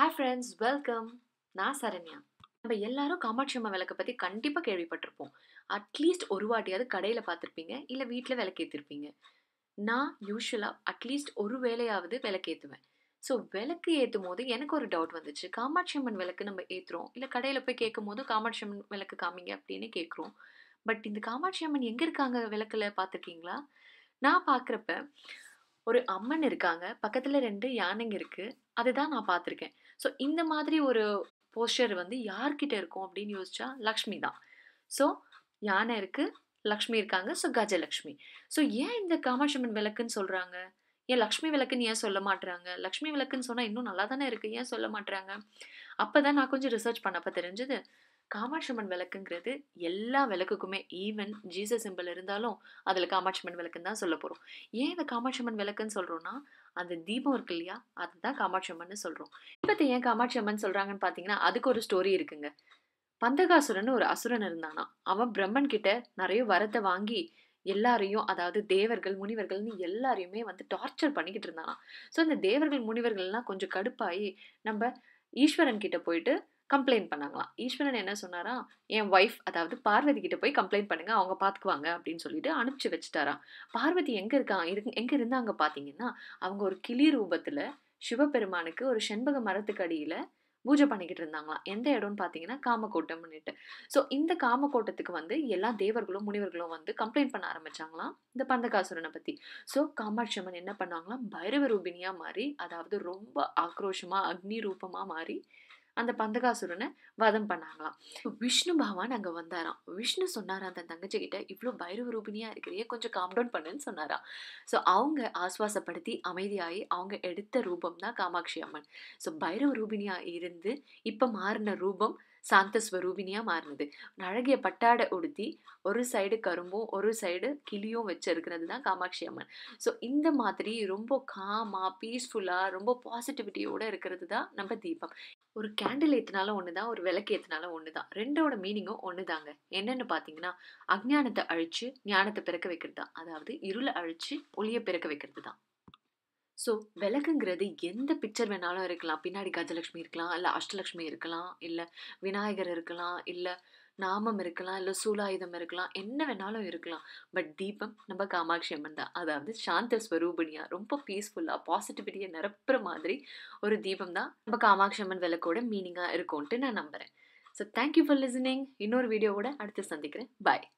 hi friends welcome நான் சரண்யா நம்ம எல்லாரும் காமாட்சி அம்மா விளக்கை பற்றி கண்டிப்பாக கேள்விப்பட்டிருப்போம் அட்லீஸ்ட் ஒரு வாட்டியாவது கடையில் பார்த்துருப்பீங்க இல்லை வீட்டில் விளக்கேற்றிருப்பீங்க நான் யூஸ்வலாக அட்லீஸ்ட் ஒரு வேலையாவது விளக்கேற்றுவேன் ஸோ விளக்கு ஏற்றும் போது எனக்கு ஒரு டவுட் வந்துச்சு காமாட்சி அம்மன் விளக்கு நம்ம ஏற்றுறோம் இல்லை கடையில் போய் கேட்கும் போது காமாட்சி அம்மன் விளக்கு காமிங்க அப்படின்னு கேட்குறோம் பட் இந்த காமாட்சி அம்மன் எங்கே இருக்காங்க விளக்கில் பார்த்துருக்கீங்களா நான் பார்க்குறப்ப ஒரு அம்மன் இருக்காங்க பக்கத்தில் ரெண்டு யானைங்க இருக்குது அதுதான் நான் பார்த்துருக்கேன் ஸோ இந்த மாதிரி ஒரு போஸ்டர் வந்து யார்கிட்ட இருக்கும் அப்படின்னு யோசிச்சா லக்ஷ்மி தான் ஸோ யானை இருக்குது லக்ஷ்மி இருக்காங்க ஸோ கஜலக்ஷ்மி ஸோ ஏன் இந்த காமாட்சம்மன் விளக்குன்னு சொல்கிறாங்க ஏன் லக்ஷ்மி விளக்குன்னு ஏன் சொல்ல மாட்டுறாங்க லக்ஷ்மி விளக்குன்னு சொன்னால் இன்னும் நல்லா தானே இருக்குது ஏன் சொல்ல மாட்டுறாங்க அப்போ தான் நான் கொஞ்சம் ரிசர்ச் பண்ணப்போ தெரிஞ்சது காமாட்சி அம்மன் விளக்குங்கிறது எல்லா விளக்குக்குமே ஈவன் ஜீசஸ் சிம்பிள் இருந்தாலும் அதில் காமாட்சி அம்மன் விளக்குன்னு தான் சொல்ல போகிறோம் ஏன் இந்த காமாட்சி அம்மன் விளக்குன்னு சொல்கிறோன்னா அந்த தீபம் இருக்கு இல்லையா அதுதான் காமாட்சி சொல்கிறோம் இப்போ ஏன் காமாட்சி அம்மன் சொல்கிறாங்கன்னு பார்த்தீங்கன்னா அதுக்கு ஒரு ஸ்டோரி இருக்குங்க பந்தகாசுரன் ஒரு அசுரன் இருந்தானா அவன் பிரம்மன் கிட்ட நிறைய வரத்தை வாங்கி எல்லாரையும் அதாவது தேவர்கள் முனிவர்கள்னு எல்லாரையுமே வந்து டார்ச்சர் பண்ணிக்கிட்டு இருந்தானா ஸோ இந்த தேவர்கள் முனிவர்கள்லாம் கொஞ்சம் கடுப்பாகி நம்ம ஈஸ்வரன் கிட்ட போயிட்டு கம்ப்ளைண்ட் பண்ணாங்களாம் ஈஸ்வரன் என்ன சொன்னாரா என் ஒய்ஃப் அதாவது பார்வதி கிட்ட போய் கம்ப்ளைண்ட் பண்ணுங்க அவங்க பார்த்துக்குவாங்க அப்படின்னு சொல்லிட்டு அனுப்பிச்சு வச்சுட்டாராம் பார்வதி எங்கே இருக்கா இருக்கு எங்கே இருந்தாங்க பார்த்தீங்கன்னா அவங்க ஒரு கிளி ரூபத்தில் சிவபெருமானுக்கு ஒரு செண்பக மரத்துக்கு அடியில் பூஜை பண்ணிக்கிட்டு இருந்தாங்களாம் எந்த இடம்னு பார்த்தீங்கன்னா காமக்கோட்டம்னுட்டு ஸோ இந்த காமக்கோட்டத்துக்கு வந்து எல்லா தேவர்களும் முனிவர்களும் வந்து கம்ப்ளைண்ட் பண்ண ஆரம்பிச்சாங்களாம் இந்த பந்தகாசுரனை பற்றி ஸோ அம்மன் என்ன பண்ணாங்களாம் பைரவ ரூபினியாக மாறி அதாவது ரொம்ப ஆக்ரோஷமாக அக்னி ரூபமாக மாறி அந்த பந்தகாசுரனை வதம் பண்ணாங்களாம் விஷ்ணு பகவான் அங்கே வந்தாராம் விஷ்ணு சொன்னாராம் அந்த தங்கச்சி கிட்ட இவ்வளோ பைரவ ரூபினியாக இருக்கிறியே கொஞ்சம் காம் டவுன் பண்ணுன்னு சொன்னாராம் ஸோ அவங்க ஆஸ்வாசப்படுத்தி அமைதியாகி அவங்க எடுத்த ரூபம் தான் காமாட்சி அம்மன் ஸோ பைரவ ரூபினியாக இருந்து இப்போ மாறின ரூபம் சாந்த ஸ்வரூபினியாக மாறினது அழகிய பட்டாடை உடுத்தி ஒரு சைடு கரும்பும் ஒரு சைடு கிளியும் வச்சிருக்கிறது தான் காமாட்சி அம்மன் ஸோ இந்த மாதிரி ரொம்ப காமாக பீஸ்ஃபுல்லாக ரொம்ப பாசிட்டிவிட்டியோடு இருக்கிறது தான் நம்ம தீபம் ஒரு கேண்டில் ஏற்றினாலும் ஒன்று தான் ஒரு விளக்கு ஏற்றினாலும் ஒன்று தான் ரெண்டோட மீனிங்கும் ஒன்று தாங்க என்னென்னு பார்த்தீங்கன்னா அஜ்ஞானத்தை அழித்து ஞானத்தை பிறக்க வைக்கிறது தான் அதாவது இருளை அழித்து ஒளியை பிறக்க வைக்கிறது தான் ஸோ விளக்குங்கிறது எந்த பிக்சர் வேணாலும் இருக்கலாம் பின்னாடி கஜலட்சுமி இருக்கலாம் இல்லை அஷ்டலக்ஷ்மி இருக்கலாம் இல்லை விநாயகர் இருக்கலாம் இல்லை நாமம் இருக்கலாம் இல்லை சூலாயுதம் இருக்கலாம் என்ன வேணாலும் இருக்கலாம் பட் தீபம் நம்ம காமாட்சி அம்மன் தான் அதாவது சாந்த ஸ்வரூபணியா ரொம்ப பீஸ்ஃபுல்லாக பாசிட்டிவிட்டியை நிரப்புற மாதிரி ஒரு தீபம் தான் நம்ம காமாட்சி அம்மன் விளக்கோட மீனிங்காக இருக்கும்ன்ட்டு நான் நம்புகிறேன் ஸோ தேங்க்யூ ஃபார் லிசனிங் இன்னொரு வீடியோவோட அடுத்து சந்திக்கிறேன் பாய்